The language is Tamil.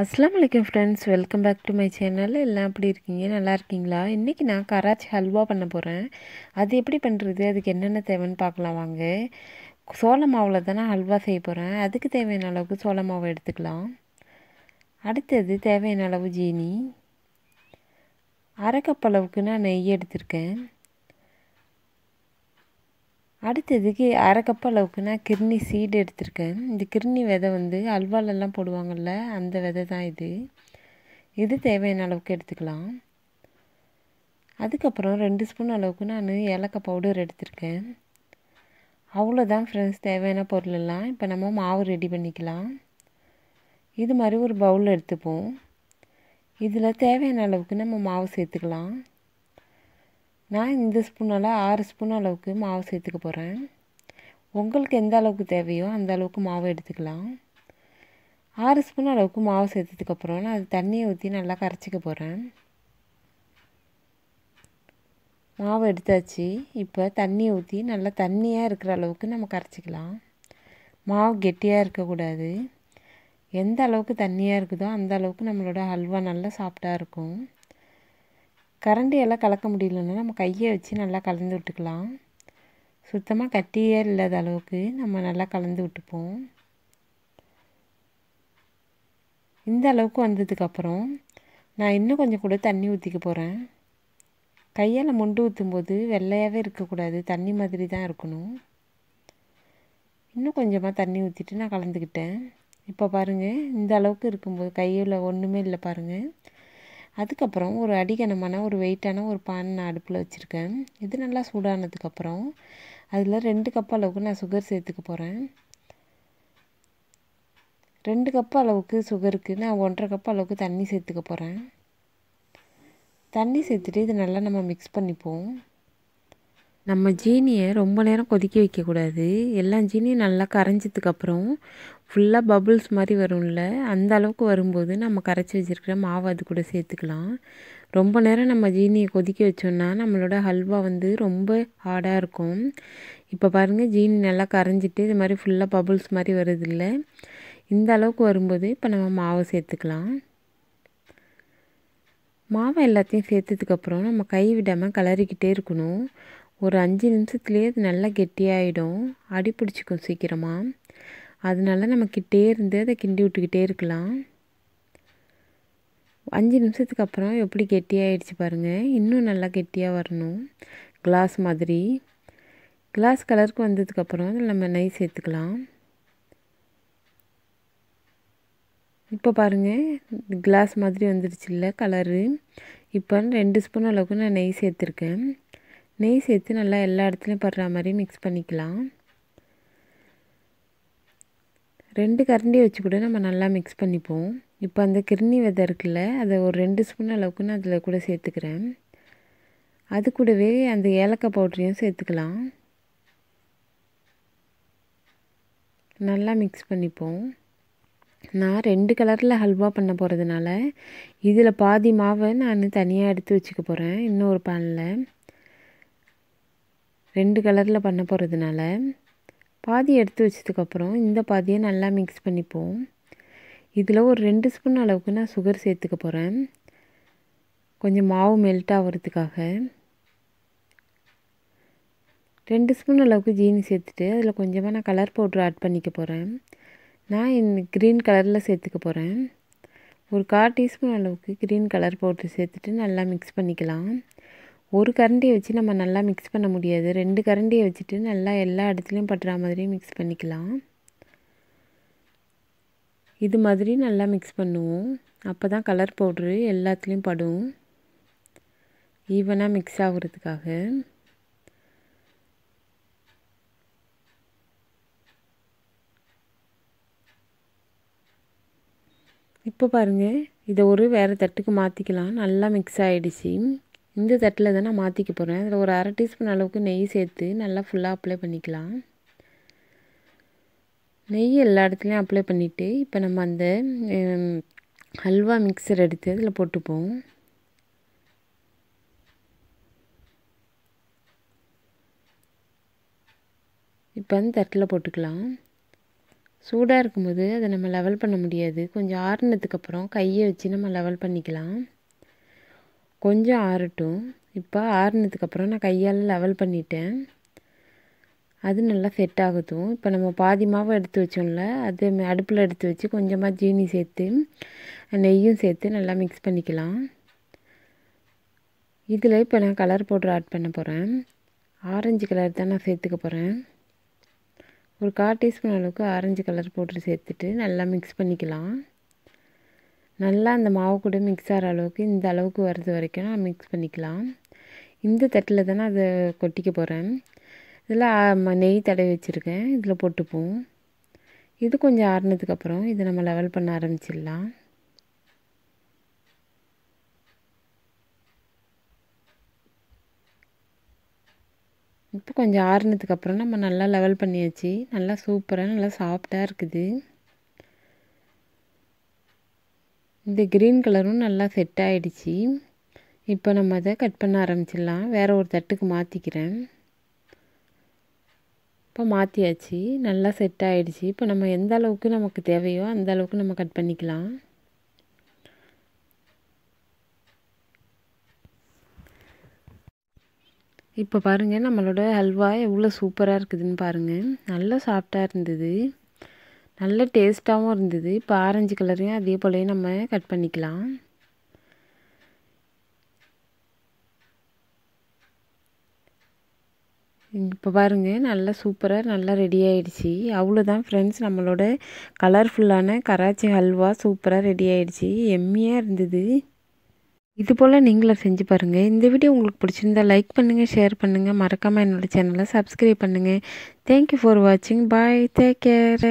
அஸ்லாம் வலைக்கம் friends welcome back to my channel எல்லாம் எப்படி இருக்கீங்க நல்லா இருக்கீங்களா இன்றைக்கி நான் கராச்சி ஹல்வா பண்ண போகிறேன் அது எப்படி பண்ணுறது அதுக்கு என்னென்ன தேவைன்னு பார்க்கலாம் வாங்க சோள மாவில் தானே ஹல்வா செய்ய போகிறேன் அதுக்கு தேவையான அளவுக்கு சோள மாவு எடுத்துக்கலாம் அடுத்தது தேவையான அளவு ஜீனி அரை கப் அளவுக்கு நான் நெய் எடுத்திருக்கேன் அடுத்ததுக்கு அரை அளவுக்கு நான் கிர்னி சீடு எடுத்திருக்கேன் இந்த கிர்னி விதை வந்து அல்வாலெல்லாம் போடுவாங்கள்ல அந்த விதை தான் இது இது தேவையான அளவுக்கு எடுத்துக்கலாம் அதுக்கப்புறம் ரெண்டு ஸ்பூன் அளவுக்கு நான் ஏலக்காய் பவுடர் எடுத்திருக்கேன் அவ்வளோதான் ஃப்ரெண்ட்ஸ் தேவையான பொருளெல்லாம் இப்போ நம்ம மாவு ரெடி பண்ணிக்கலாம் இது மாதிரி ஒரு பவுல் எடுத்துப்போம் இதில் தேவையான அளவுக்கு நம்ம மாவு சேர்த்துக்கலாம் நான் இந்த ஸ்பூனால் ஆறு ஸ்பூன் அளவுக்கு மாவு சேர்த்துக்க போகிறேன் உங்களுக்கு எந்த அளவுக்கு தேவையோ அந்த அளவுக்கு மாவு எடுத்துக்கலாம் ஆறு ஸ்பூன் அளவுக்கு மாவு சேர்த்ததுக்கப்புறம் நான் அது தண்ணியை ஊற்றி நல்லா கரைச்சிக்க போகிறேன் மாவு எடுத்தாச்சு இப்போ தண்ணி ஊற்றி நல்லா தண்ணியாக இருக்கிற அளவுக்கு நம்ம கரைச்சிக்கலாம் மாவு கெட்டியாக இருக்கக்கூடாது எந்த அளவுக்கு தண்ணியாக இருக்குதோ அந்த அளவுக்கு நம்மளோட ஹல்வா நல்லா சாஃப்டாக இருக்கும் கரண்டியெல்லாம் கலக்க முடியலன்னா நம்ம கையை வச்சு நல்லா கலந்து விட்டுக்கலாம் சுத்தமாக கட்டியே இல்லாத அளவுக்கு நம்ம நல்லா கலந்து விட்டுப்போம் இந்த அளவுக்கு வந்ததுக்கப்புறம் நான் இன்னும் கொஞ்சம் கூட தண்ணி ஊற்றிக்க போகிறேன் கையால் முண்டு ஊற்றும்போது வெள்ளையாகவே இருக்கக்கூடாது தண்ணி மாதிரி தான் இருக்கணும் இன்னும் கொஞ்சமாக தண்ணி ஊற்றிட்டு நான் கலந்துக்கிட்டேன் இப்போ பாருங்கள் இந்த அளவுக்கு இருக்கும்போது கையில் ஒன்றுமே இல்லை பாருங்கள் அதுக்கப்புறம் ஒரு அடிகனமான ஒரு வெயிட்டான ஒரு பான் நான் அடுப்பில் வச்சுருக்கேன் இது நல்லா சூடானதுக்கப்புறம் அதில் ரெண்டு கப் அளவுக்கு நான் சுகர் சேர்த்துக்க போகிறேன் ரெண்டு கப் அளவுக்கு சுகருக்கு நான் ஒன்றரை கப் அளவுக்கு தண்ணி சேர்த்துக்க போகிறேன் தண்ணி சேர்த்துட்டு இது நல்லா நம்ம மிக்ஸ் பண்ணிப்போம் நம்ம ஜீனியை ரொம்ப நேரம் கொதிக்க வைக்கக்கூடாது எல்லா ஜீனியும் நல்லா கரைஞ்சதுக்கப்புறம் ஃபுல்லாக பபுள்ஸ் மாதிரி வரும்ல அந்த அளவுக்கு வரும்போது நம்ம கரைச்சி வச்சுருக்கிற மாவு அது கூட சேர்த்துக்கலாம் ரொம்ப நேரம் நம்ம ஜீனியை கொதிக்க வச்சோம்னா நம்மளோட ஹல்வா வந்து ரொம்ப ஹார்டாக இருக்கும் இப்போ பாருங்கள் ஜீனி நல்லா கரைஞ்சிட்டு இது மாதிரி ஃபுல்லாக பபுள்ஸ் மாதிரி வருது இல்லை இந்த அளவுக்கு வரும்போது இப்போ நம்ம மாவை சேர்த்துக்கலாம் மாவை எல்லாத்தையும் சேர்த்ததுக்கப்புறம் நம்ம கை விடாமல் கலரிக்கிட்டே இருக்கணும் ஒரு அஞ்சு நிமிஷத்துலேயே அது நல்லா கெட்டியாகிடும் அடி பிடிச்சிக்கும் சீக்கிரமாக அதனால நம்ம கிட்டே இருந்து அதை கிண்டி விட்டுக்கிட்டே இருக்கலாம் அஞ்சு நிமிஷத்துக்கு அப்புறம் எப்படி கெட்டியாகிடுச்சு பாருங்கள் இன்னும் நல்லா கெட்டியாக வரணும் கிளாஸ் மாதிரி கிளாஸ் கலருக்கு வந்ததுக்கப்புறம் அதில் நம்ம நெய் சேர்த்துக்கலாம் இப்போ பாருங்கள் கிளாஸ் மாதிரி இல்லை கலரு இப்போ ரெண்டு ஸ்பூன் அளவுக்கு நான் நெய் சேர்த்துருக்கேன் நெய் சேர்த்து நல்லா எல்லா இடத்துலையும் படுற மாதிரி மிக்ஸ் பண்ணிக்கலாம் ரெண்டு கரண்டி வச்சு கூட நம்ம நல்லா மிக்ஸ் பண்ணிப்போம் இப்போ அந்த கிருணி விதை இருக்குல்ல அதை ஒரு ரெண்டு ஸ்பூன் அளவுக்கு நான் அதில் கூட சேர்த்துக்கிறேன் அது கூடவே அந்த ஏலக்காய் பவுட்ரையும் சேர்த்துக்கலாம் நல்லா மிக்ஸ் பண்ணிப்போம் நான் ரெண்டு கலரில் ஹல்வா பண்ண போகிறதுனால இதில் பாதி மாவை நான் தனியாக எடுத்து வச்சுக்க போகிறேன் இன்னொரு பானில் ரெண்டு கலரில் பண்ண போகிறதுனால பாதி எடுத்து வச்சதுக்கப்புறம் இந்த பாதியை நல்லா மிக்ஸ் பண்ணிப்போம் இதில் ஒரு ரெண்டு ஸ்பூன் அளவுக்கு நான் சுகர் சேர்த்துக்க போகிறேன் கொஞ்சம் மாவு மெல்ட் ஆகிறதுக்காக ரெண்டு ஸ்பூன் அளவுக்கு ஜீனி சேர்த்துட்டு அதில் கொஞ்சமாக நான் கலர் பவுட்ரு ஆட் பண்ணிக்க போகிறேன் நான் இந்த க்ரீன் கலரில் சேர்த்துக்க போகிறேன் ஒரு கால் டீஸ்பூன் அளவுக்கு க்ரீன் கலர் பவுட்ரு சேர்த்துட்டு நல்லா மிக்ஸ் பண்ணிக்கலாம் ஒரு கரண்டியை வச்சு நம்ம நல்லா மிக்ஸ் பண்ண முடியாது ரெண்டு கரண்டியை வச்சுட்டு நல்லா எல்லா இடத்துலையும் பட்டுற மாதிரியும் மிக்ஸ் பண்ணிக்கலாம் இது மாதிரி நல்லா மிக்ஸ் பண்ணுவோம் அப்போ தான் கலர் பவுட்ரு எல்லாத்துலேயும் படும் ஈவனாக மிக்ஸ் ஆகுறதுக்காக இப்போ பாருங்கள் இதை ஒரு வேறு தட்டுக்கு மாற்றிக்கலாம் நல்லா மிக்ஸ் ஆகிடுச்சி இந்த தட்டில் தான் நான் மாற்றிக்க போகிறேன் அதில் ஒரு அரை டீஸ்பூன் அளவுக்கு நெய் சேர்த்து நல்லா ஃபுல்லாக அப்ளை பண்ணிக்கலாம் நெய் எல்லா இடத்துலையும் அப்ளை பண்ணிவிட்டு இப்போ நம்ம அந்த ஹல்வா மிக்சர் எடுத்து அதில் போட்டுப்போம் இப்போ வந்து தட்டில் போட்டுக்கலாம் சூடாக இருக்கும்போது அதை நம்ம லெவல் பண்ண முடியாது கொஞ்சம் ஆறுனதுக்கப்புறம் கையை வச்சு நம்ம லெவல் பண்ணிக்கலாம் கொஞ்சம் ஆறட்டும் இப்போ ஆறுனதுக்கப்புறம் நான் கையால் லெவல் பண்ணிட்டேன் அது நல்லா செட் ஆகுதும் இப்போ நம்ம பாதி மாவு எடுத்து வச்சோம்ல அது அடுப்பில் எடுத்து வச்சு கொஞ்சமாக ஜீனி சேர்த்து நெய்யும் சேர்த்து நல்லா மிக்ஸ் பண்ணிக்கலாம் இதில் இப்போ நான் கலர் பவுட்ரு ஆட் பண்ண போகிறேன் ஆரஞ்சு கலர் தான் நான் சேர்த்துக்க போகிறேன் ஒரு கால் டீஸ்பூன் அளவுக்கு ஆரஞ்சு கலர் பவுட்ரு சேர்த்துட்டு நல்லா மிக்ஸ் பண்ணிக்கலாம் நல்லா அந்த மாவு கூட மிக்ஸ் ஆகிற அளவுக்கு இந்த அளவுக்கு வர்றது வரைக்கும் நான் மிக்ஸ் பண்ணிக்கலாம் இந்த தட்டில் தானே அதை கொட்டிக்க போகிறேன் இதில் நெய் தடவி வச்சுருக்கேன் இதில் போட்டுப்போம் இது கொஞ்சம் ஆறுனதுக்கப்புறம் இதை நம்ம லெவல் பண்ண ஆரம்பிச்சிடலாம் இப்போ கொஞ்சம் ஆறுனதுக்கப்புறம் நம்ம நல்லா லெவல் பண்ணியாச்சு நல்லா சூப்பராக நல்லா சாஃப்டாக இருக்குது இந்த க்ரீன் கலரும் நல்லா செட் ஆகிடுச்சி இப்போ நம்ம அதை கட் பண்ண ஆரம்பிச்சிடலாம் வேறு ஒரு தட்டுக்கு மாற்றிக்கிறேன் இப்போ மாற்றியாச்சு நல்லா செட் ஆகிடுச்சி இப்போ நம்ம எந்த அளவுக்கு நமக்கு தேவையோ அந்த அளவுக்கு நம்ம கட் பண்ணிக்கலாம் இப்போ பாருங்கள் நம்மளோட ஹல்வா எவ்வளோ சூப்பராக இருக்குதுன்னு பாருங்கள் நல்லா சாஃப்டாக இருந்தது நல்ல டேஸ்ட்டாகவும் இருந்தது இப்போ ஆரஞ்சு கலரையும் அதே போலவே நம்ம கட் பண்ணிக்கலாம் இப்போ பாருங்கள் நல்லா சூப்பராக நல்லா ரெடி ஆகிடுச்சி அவ்வளோதான் ஃப்ரெண்ட்ஸ் நம்மளோட கலர்ஃபுல்லான கராச்சி ஹல்வா சூப்பராக ரெடி ஆகிடுச்சி எம்மியாக இருந்தது இது போல் நீங்களும் செஞ்சு பாருங்கள் இந்த வீடியோ உங்களுக்கு பிடிச்சிருந்தா லைக் பண்ணுங்கள் ஷேர் பண்ணுங்கள் மறக்காமல் என்னோடய சேனலை சப்ஸ்கிரைப் பண்ணுங்கள் தேங்க்யூ ஃபார் வாட்சிங் பாய் டேக் கேர்